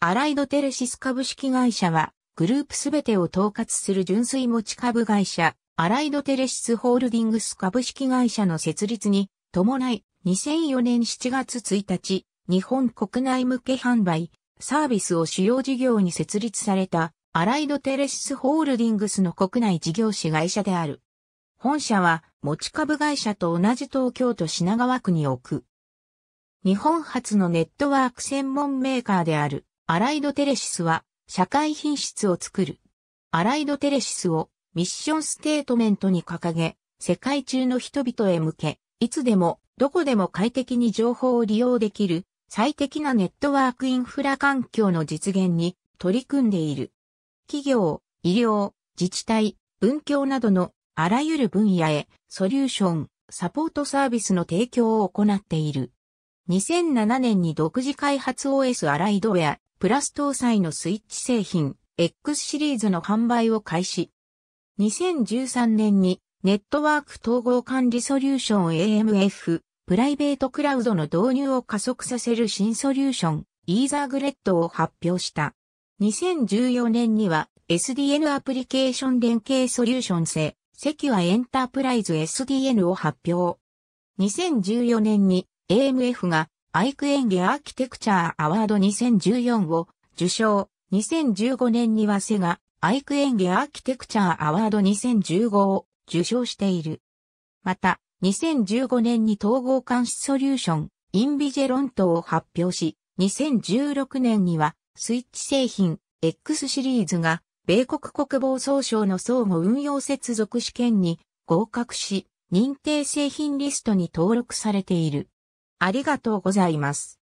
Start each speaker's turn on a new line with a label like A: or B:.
A: アライドテレシス株式会社は、グループすべてを統括する純
B: 粋持ち株会社、アライドテレシスホールディングス株式会社の設立に、伴い、2004年7月1日、日本国内向け販売、サービスを主要事業に設立された、アライドテレシスホールディングスの国内事業主会社である。本社は、持ち株会社と同じ東京都品川区に置く。日本初のネットワーク専門メーカーである。アライドテレシスは社会品質を作る。アライドテレシスをミッションステートメントに掲げ、世界中の人々へ向け、いつでも、どこでも快適に情報を利用できる最適なネットワークインフラ環境の実現に取り組んでいる。企業、医療、自治体、文教などのあらゆる分野へソリューション、サポートサービスの提供を行っている。2007年に独自開発 OS アライドウェアプラス搭載のスイッチ製品 X シリーズの販売を開始。2013年にネットワーク統合管理ソリューション AMF プライベートクラウドの導入を加速させる新ソリューションイーザーグレットを発表した。2014年には SDN アプリケーション連携ソリューション製セキュアエンタープライズ SDN を発表。2014年に AMF がアイクエンゲアーキテクチャーアワード2014を受賞。2015年にはセガ、アイクエンゲアーキテクチャーアワード2015を受賞している。また、2015年に統合監視ソリューション、インビジェロントを発表し、2016年にはスイッチ製品 X シリーズが米国国防総省の相互運用接続試験に合格し、認定製品リストに登
A: 録されている。ありがとうございます。